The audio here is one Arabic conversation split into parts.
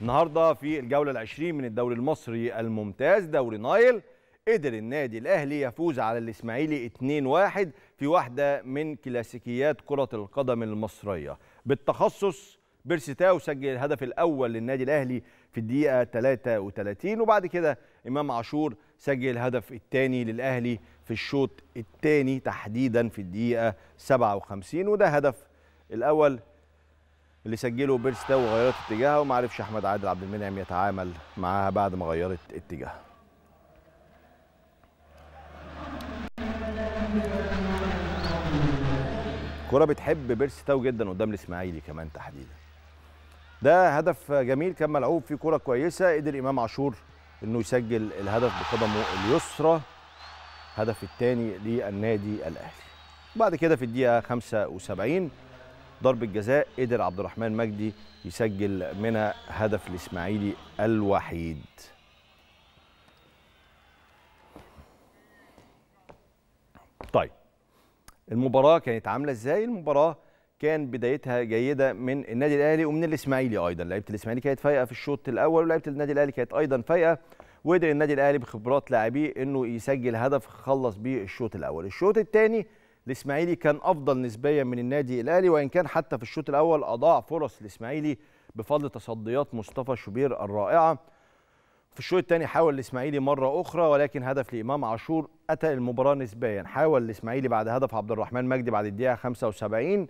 النهارده في الجوله العشرين من الدوري المصري الممتاز دوري نايل قدر النادي الاهلي يفوز على الاسماعيلي 2-1 في واحده من كلاسيكيات كره القدم المصريه بالتخصص بيرسيتاو سجل الهدف الاول للنادي الاهلي في الدقيقه 33 وبعد كده امام عاشور سجل الهدف الثاني للاهلي في الشوط الثاني تحديدا في الدقيقه 57 وده هدف الاول اللي سجله بيرس تاو وغيرت اتجاهها وما عرفش احمد عادل عبد المنعم يتعامل معاها بعد ما غيرت اتجاهها كرة بتحب بيرس تاو جدا قدام الاسماعيلي كمان تحديدا ده هدف جميل كان ملعوب فيه كرة كويسة قدر إمام عاشور إنه يسجل الهدف بقدمه اليسرى هدف الثاني للنادي الأهلي بعد كده في الدقيقة 75 ضربه جزاء قدر عبد الرحمن مجدي يسجل منها هدف الاسماعيلي الوحيد طيب المباراه كانت عامله ازاي المباراه كان بدايتها جيده من النادي الاهلي ومن الاسماعيلي ايضا لعيبه الاسماعيلي كانت فايقه في الشوط الاول ولعيبه النادي الاهلي كانت ايضا فايقه وقدر النادي الاهلي بخبرات لاعبيه انه يسجل هدف خلص بيه الشوط الاول الشوط الثاني الاسماعيلي كان افضل نسبيا من النادي الاهلي وان كان حتى في الشوط الاول اضاع فرص الاسماعيلي بفضل تصديات مصطفى شوبير الرائعه في الشوط الثاني حاول الاسماعيلي مره اخرى ولكن هدف لامام عاشور اتى المباراه نسبيا حاول الاسماعيلي بعد هدف عبد الرحمن مجدي بعد الدقيقه 75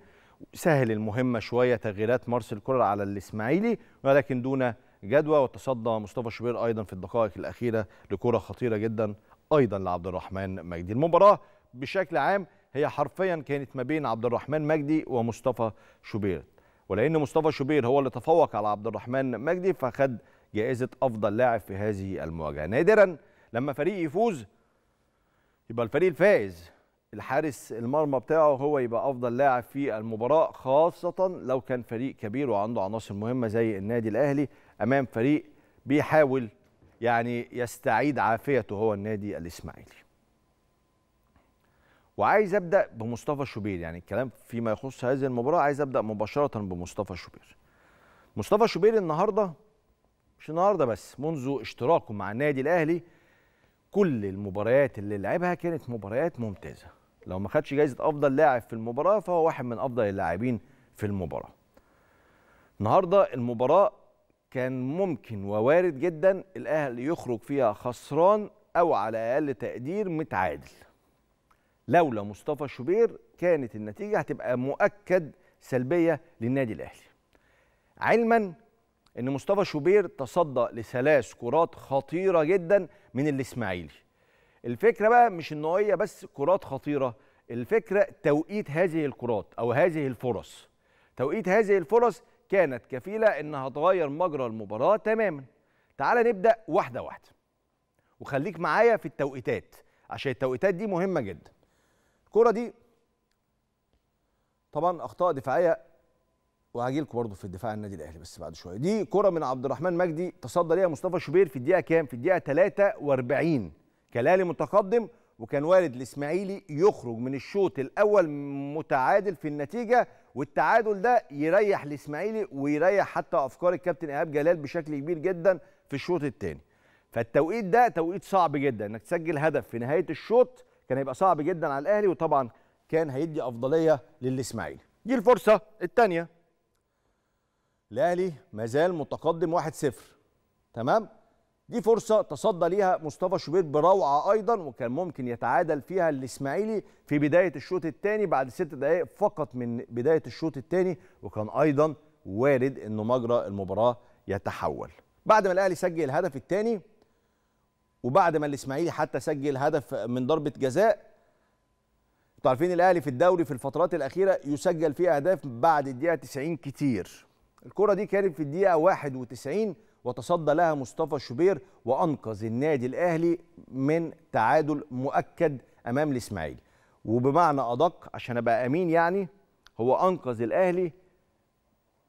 سهل المهمه شويه تغييرات مارسيل كولر على الاسماعيلي ولكن دون جدوى وتصدى مصطفى شوبير ايضا في الدقائق الاخيره لكره خطيره جدا ايضا لعبد الرحمن مجدي المباراه بشكل عام هي حرفيا كانت ما بين عبد الرحمن مجدي ومصطفى شوبير ولان مصطفى شوبير هو اللي تفوق على عبد الرحمن مجدي فخد جائزه افضل لاعب في هذه المواجهه نادرا لما فريق يفوز يبقى الفريق الفائز الحارس المرمى بتاعه هو يبقى افضل لاعب في المباراه خاصه لو كان فريق كبير وعنده عناصر مهمه زي النادي الاهلي امام فريق بيحاول يعني يستعيد عافيته هو النادي الاسماعيلي وعايز ابدا بمصطفى شوبير يعني الكلام فيما يخص هذه المباراه عايز ابدا مباشره بمصطفى شوبير مصطفى شوبير النهارده مش النهارده بس منذ اشتراكه مع النادي الاهلي كل المباريات اللي لعبها كانت مباريات ممتازه لو ما خدش جايزه افضل لاعب في المباراه فهو واحد من افضل اللاعبين في المباراه النهارده المباراه كان ممكن ووارد جدا الاهلي يخرج فيها خسران او على اقل تقدير متعادل لولا مصطفى شوبير كانت النتيجه هتبقى مؤكد سلبيه للنادي الاهلي. علما ان مصطفى شوبير تصدى لثلاث كرات خطيره جدا من الاسماعيلي. الفكره بقى مش ان هي بس كرات خطيره، الفكره توقيت هذه الكرات او هذه الفرص. توقيت هذه الفرص كانت كفيله انها تغير مجرى المباراه تماما. تعال نبدا واحده واحده. وخليك معايا في التوقيتات عشان التوقيتات دي مهمه جدا. الكوره دي طبعا اخطاء دفاعيه وهجي لكم برضه في الدفاع النادي الاهلي بس بعد شويه دي كره من عبد الرحمن مجدي تصدى ليها مصطفى شوبير في الدقيقه كام في الدقيقه 43 كلالي متقدم وكان والد الاسماعيلي يخرج من الشوط الاول متعادل في النتيجه والتعادل ده يريح الاسماعيلي ويريح حتى افكار الكابتن ايهاب جلال بشكل كبير جدا في الشوط الثاني فالتوقيت ده توقيت صعب جدا انك تسجل هدف في نهايه الشوط كان هيبقى صعب جدا على الاهلي وطبعا كان هيدي افضليه للاسماعيلي دي الفرصه الثانيه الاهلي ما زال متقدم 1-0 تمام دي فرصه تصدى ليها مصطفى شوبير بروعه ايضا وكان ممكن يتعادل فيها الاسماعيلي في بدايه الشوط الثاني بعد ست دقائق فقط من بدايه الشوط الثاني وكان ايضا وارد انه مجرى المباراه يتحول بعد ما الاهلي سجل الهدف الثاني وبعد ما الاسماعيلي حتى سجل هدف من ضربه جزاء انتوا عارفين الاهلي في الدوري في الفترات الاخيره يسجل فيه اهداف بعد الدقيقه 90 كتير الكره دي كانت في الدقيقه 91 وتصدى لها مصطفى شوبير وانقذ النادي الاهلي من تعادل مؤكد امام الاسماعيلي وبمعنى ادق عشان ابقى امين يعني هو انقذ الاهلي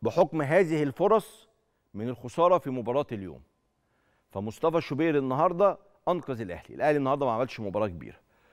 بحكم هذه الفرص من الخساره في مباراه اليوم فمصطفى شوبير النهارده انقذ الاهلي الاهلي النهارده ما عملش مباراه كبيره